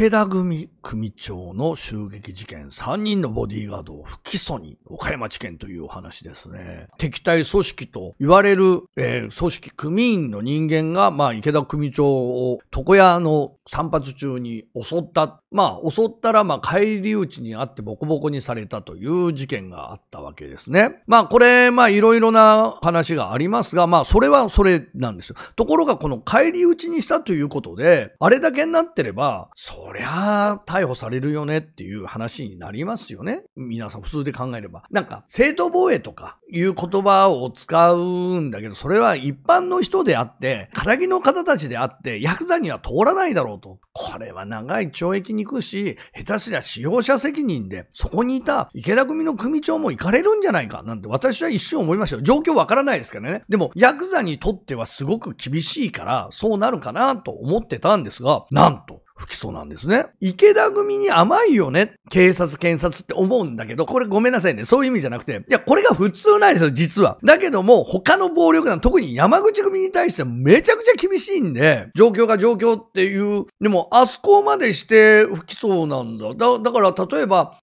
池田組組長の襲撃事件、3人のボディーガードを不起訴に、岡山地検というお話ですね。敵対組織と言われる、えー、組織組員の人間が、まあ、池田組長を床屋の散髪中に襲ったまあ、襲ったら、まあ、帰り討ちにあってボコボコにされたという事件があったわけですね。まあ、これ、まあ、いろいろな話がありますが、まあ、それはそれなんですよ。ところが、この帰り討ちにしたということで、あれだけになってれば、そりゃ逮捕されるよねっていう話になりますよね。皆さん、普通で考えれば。なんか、正当防衛とか、いう言葉を使うんだけど、それは一般の人であって、仇の方たちであって、ヤクザには通らないだろうと。これは長い懲役に行くし、下手すりゃ使用者責任で、そこにいた池田組の組長も行かれるんじゃないか、なんて私は一瞬思いましたよ。状況わからないですけどね。でも、ヤクザにとってはすごく厳しいから、そうなるかなと思ってたんですが、なんと、不起訴なんですね。池田組に甘いよね。警察、検察って思うんだけど、これごめんなさいね。そういう意味じゃなくて。いや、これが普通なんですよ、実は。だけども、他の暴力団、特に山口組に対してめちゃくちゃ厳しいんで、状況が状況っていう。でも、あそこまでして不起訴なんだ。だ、だから、例えば、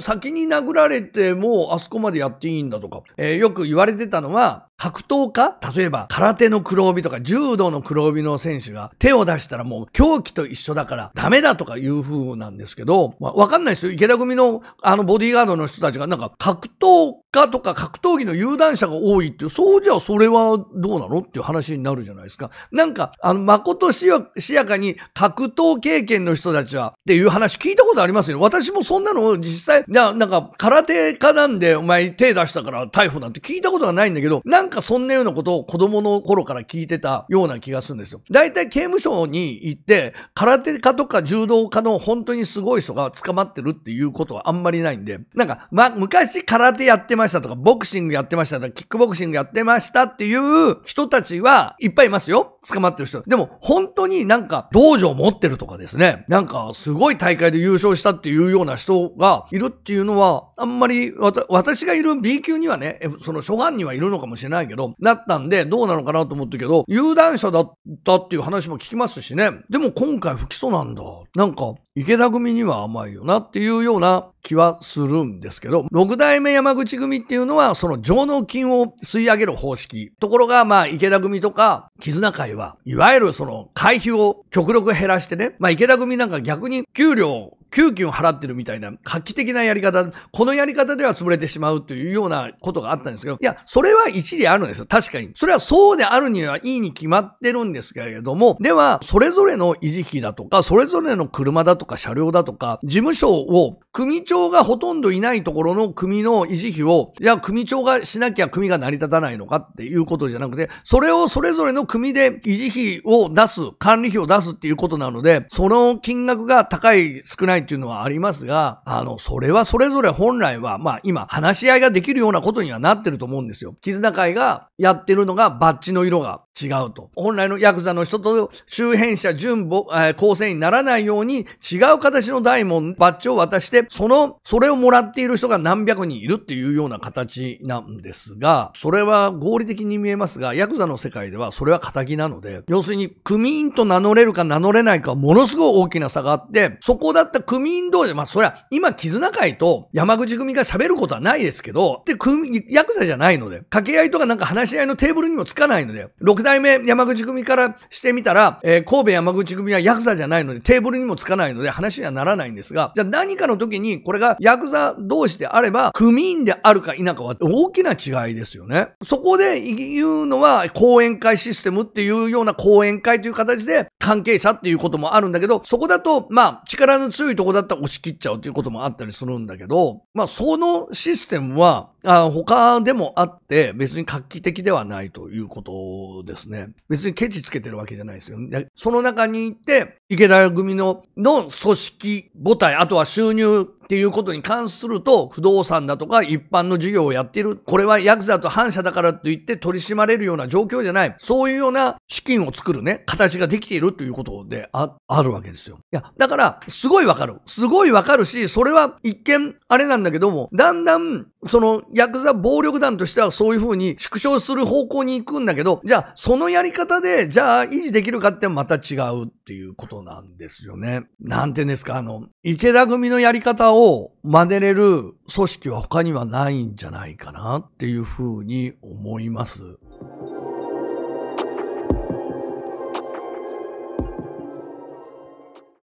先に殴られても、あそこまでやっていいんだとか、えー、よく言われてたのは、格闘家例えば、空手の黒帯とか柔道の黒帯の選手が手を出したらもう狂気と一緒だからダメだとかいう風なんですけど、まあ、わかんないですよ。池田組のあのボディーガードの人たちがなんか格闘家とか格闘技の有段者が多いっていう、そうじゃあそれはどうなのっていう話になるじゃないですか。なんか、あの、誠しやかに格闘経験の人たちはっていう話聞いたことありますよ私もそんなの実際、ななんか空手家なんでお前手出したから逮捕なんて聞いたことがないんだけど、なんかかそんなようなことを子供の頃から聞いてたような気がするんですよ。大体刑務所に行って、空手家とか柔道家の本当にすごい人が捕まってるっていうことはあんまりないんで、なんか、ま、昔空手やってましたとか、ボクシングやってましたとか、キックボクシングやってましたっていう人たちはいっぱいいますよ。捕まってる人。でも、本当になんか道場持ってるとかですね。なんか、すごい大会で優勝したっていうような人がいるっていうのは、あんまり、私がいる B 級にはね、その初版にはいるのかもしれないけど、なったんで、どうなのかなと思ったけど、有段者だったっていう話も聞きますしね。でも今回不起訴なんだ。なんか、池田組には甘いよなっていうような気はするんですけど、六代目山口組っていうのは、その上納金を吸い上げる方式。ところが、まあ、池田組とか、絆会は、いわゆるその、会費を極力減らしてね、まあ、池田組なんか逆に給料給金を払ってるみたいな画期的なやり方、このやり方では潰れてしまうというようなことがあったんですけど、いや、それは一理あるんですよ。確かに。それはそうであるにはいいに決まってるんですけれども、では、それぞれの維持費だとか、それぞれの車だとか車両だとか、事務所を組長がほとんどいないところの組の維持費を、いや、組長がしなきゃ組が成り立たないのかっていうことじゃなくて、それをそれぞれの組で維持費を出す、管理費を出すっていうことなので、その金額が高い、少ないっていうのはありますが、あの、それはそれぞれ本来は、まあ今、話し合いができるようなことにはなってると思うんですよ。絆会がやってるのがバッジの色が違うと。本来のヤクザの人と周辺者、準母、えー、構成にならないように違う形の大門、バッジを渡して、その、それをもらっている人が何百人いるっていうような形なんですが、それは合理的に見えますが、ヤクザの世界ではそれは仇なので、要するに組員と名乗れるか名乗れないかものすごい大きな差があって、そこだった組員同士、まあそりゃ、今、絆会と山口組が喋ることはないですけど、で、組、ヤクザじゃないので、掛け合いとかなんか話し合いのテーブルにもつかないので、6代目山口組からしてみたら、えー、神戸山口組はヤクザじゃないので、テーブルにもつかないので話にはならないんですが、じゃあ何かの時に、これがヤクザ同士であれば、組員であるか否かは大きな違いですよね。そこで言うのは、講演会システムっていうような講演会という形で、関係者っていうこともあるんだけど、そこだと、まあ、力の強いととこだったら押し切っちゃうということもあったりするんだけど、まあそのシステムは、あ他でもあって別に画期的ではないということですね。別にケチつけてるわけじゃないですよ、ね。その中にいて、池田組の、の組織母体、あとは収入っていうことに関すると、不動産だとか一般の事業をやっている。これはヤクザと反社だからといって取り締まれるような状況じゃない。そういうような資金を作るね、形ができているということであ、あるわけですよ。いや、だから、すごいわかる。すごいわかるし、それは一見、あれなんだけども、だんだん、その、ヤクザ暴力団としてはそういう風に縮小する方向に行くんだけど、じゃあ、そのやり方で、じゃあ、維持できるかってまた違うっていうことなんですよね。なんてんですか、あの、池田組のやり方をを真似れる組織は他にはないんじゃないかなっていうふうに思います。